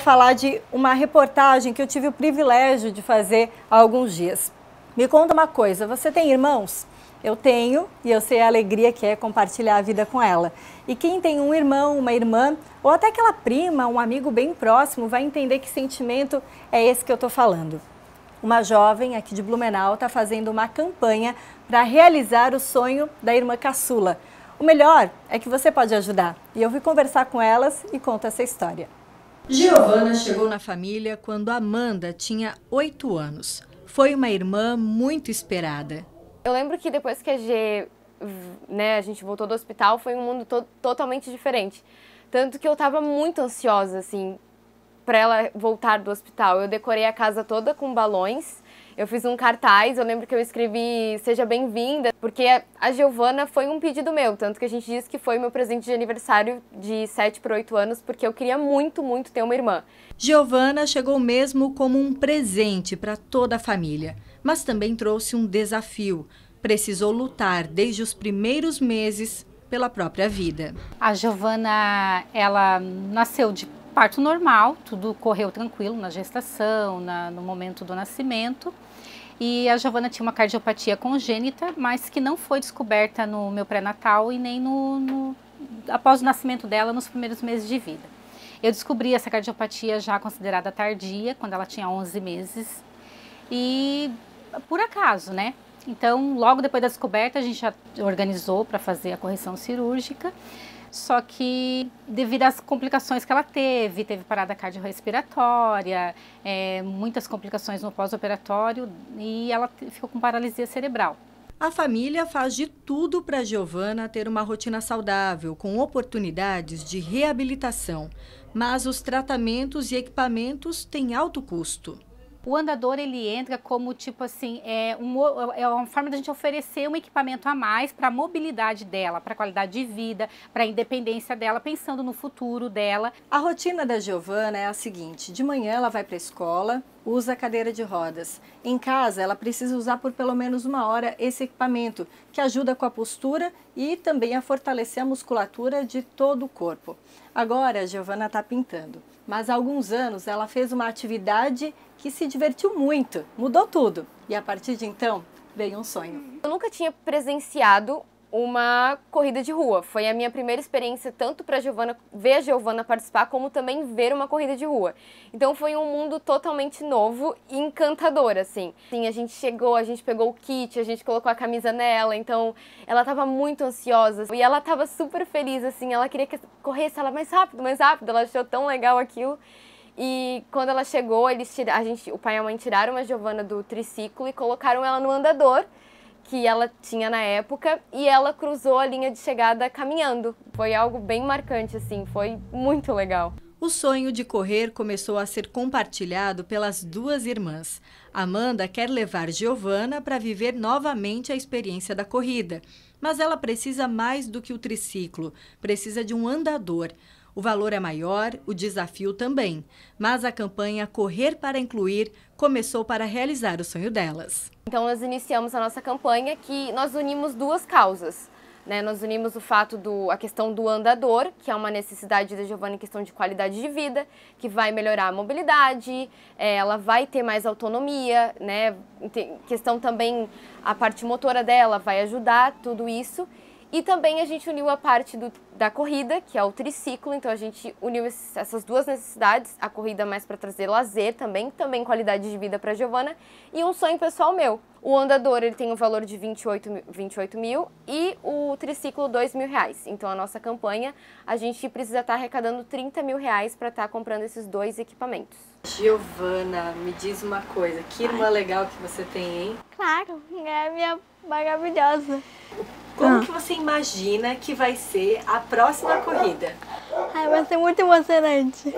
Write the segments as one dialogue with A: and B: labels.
A: falar de uma reportagem que eu tive o privilégio de fazer há alguns dias. Me conta uma coisa, você tem irmãos? Eu tenho e eu sei a alegria que é compartilhar a vida com ela. E quem tem um irmão, uma irmã, ou até aquela prima, um amigo bem próximo, vai entender que sentimento é esse que eu estou falando. Uma jovem aqui de Blumenau está fazendo uma campanha para realizar o sonho da irmã caçula. O melhor é que você pode ajudar. E eu fui conversar com elas e conto essa história.
B: Giovana chegou
A: na família quando Amanda tinha oito anos. Foi uma irmã muito esperada.
B: Eu lembro que depois que a G, né, a gente voltou do hospital, foi um mundo to totalmente diferente. Tanto que eu estava muito ansiosa, assim, para ela voltar do hospital. Eu decorei a casa toda com balões eu fiz um cartaz, eu lembro que eu escrevi Seja Bem-vinda, porque a Giovana foi um pedido meu, tanto que a gente disse que foi meu presente de aniversário de 7 para 8 anos, porque eu queria muito, muito ter uma irmã.
A: Giovana chegou mesmo como um presente para toda a família, mas também trouxe um desafio. Precisou lutar desde os primeiros meses pela própria vida.
C: A Giovana, ela nasceu de parto normal, tudo correu tranquilo na gestação, na, no momento do nascimento. E a Giovana tinha uma cardiopatia congênita, mas que não foi descoberta no meu pré-natal e nem no, no, após o nascimento dela, nos primeiros meses de vida. Eu descobri essa cardiopatia já considerada tardia, quando ela tinha 11 meses. E por acaso, né? Então, logo depois da descoberta, a gente já organizou para fazer a correção cirúrgica. Só que, devido às complicações que ela teve, teve parada cardiorrespiratória, é, muitas complicações no pós-operatório e ela ficou com paralisia cerebral.
A: A família faz de tudo para Giovana ter uma rotina saudável, com oportunidades de reabilitação, mas os tratamentos
C: e equipamentos têm alto custo o andador ele entra como tipo assim é, um, é uma forma da gente oferecer um equipamento a mais para a mobilidade dela, para a qualidade de vida, para a independência dela, pensando no futuro dela. A rotina da Giovana é a
A: seguinte: de manhã ela vai para a escola, usa cadeira de rodas. Em casa, ela precisa usar por pelo menos uma hora esse equipamento, que ajuda com a postura e também a fortalecer a musculatura de todo o corpo. Agora, a Giovana está pintando, mas há alguns anos ela fez uma atividade que se divertiu muito, mudou tudo. E a partir de então, veio um sonho.
B: Eu nunca tinha presenciado uma corrida de rua. Foi a minha primeira experiência tanto para Giovana ver a Giovana participar como também ver uma corrida de rua. Então foi um mundo totalmente novo e encantador assim. Sim, a gente chegou, a gente pegou o kit, a gente colocou a camisa nela, então ela estava muito ansiosa e ela estava super feliz assim, ela queria que corresse ela mais rápido, mais rápido, ela achou tão legal aquilo. E quando ela chegou, eles tira, a gente, o pai e a mãe tiraram a Giovana do triciclo e colocaram ela no andador que ela tinha na época e ela cruzou a linha de chegada caminhando. Foi algo bem marcante assim, foi muito legal. O sonho de correr
A: começou a ser compartilhado pelas duas irmãs. Amanda quer levar Giovana para viver novamente a experiência da corrida, mas ela precisa mais do que o triciclo, precisa de um andador. O valor é maior, o desafio também. Mas a campanha Correr para Incluir começou para realizar o sonho delas.
B: Então nós iniciamos a nossa campanha que nós unimos duas causas. Né? Nós unimos o fato do a questão do andador, que é uma necessidade da Giovana em questão de qualidade de vida, que vai melhorar a mobilidade, é, ela vai ter mais autonomia, né? Tem, questão também a parte motora dela vai ajudar tudo isso. E também a gente uniu a parte do, da corrida, que é o triciclo, então a gente uniu esses, essas duas necessidades, a corrida mais para trazer lazer também, também qualidade de vida para Giovana, e um sonho pessoal meu. O andador ele tem um valor de 28, 28 mil e o triciclo 2 mil reais. Então a nossa campanha, a gente precisa estar tá arrecadando 30 mil reais para estar tá comprando esses dois equipamentos.
A: Giovana, me diz uma coisa, que irmã legal que você tem, hein? Claro, é minha maravilhosa. Como ah. que você imagina que vai ser a próxima corrida?
B: Ai, vai ser muito emocionante.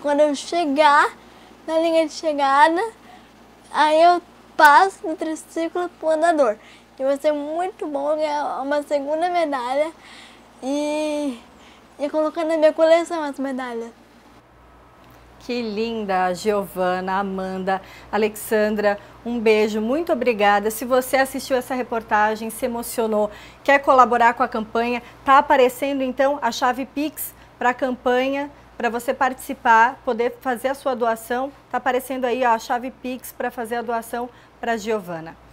B: Quando eu chegar na linha de chegada, aí eu passo do triciclo pro andador. E vai ser muito bom ganhar uma segunda medalha e, e colocar na minha coleção as medalhas. Que
A: linda, Giovana, Amanda, Alexandra, um beijo, muito obrigada. Se você assistiu essa reportagem, se emocionou, quer colaborar com a campanha, tá aparecendo então a chave Pix para a campanha para você participar, poder fazer a sua doação. Está aparecendo aí ó, a chave Pix para fazer a doação para a Giovana.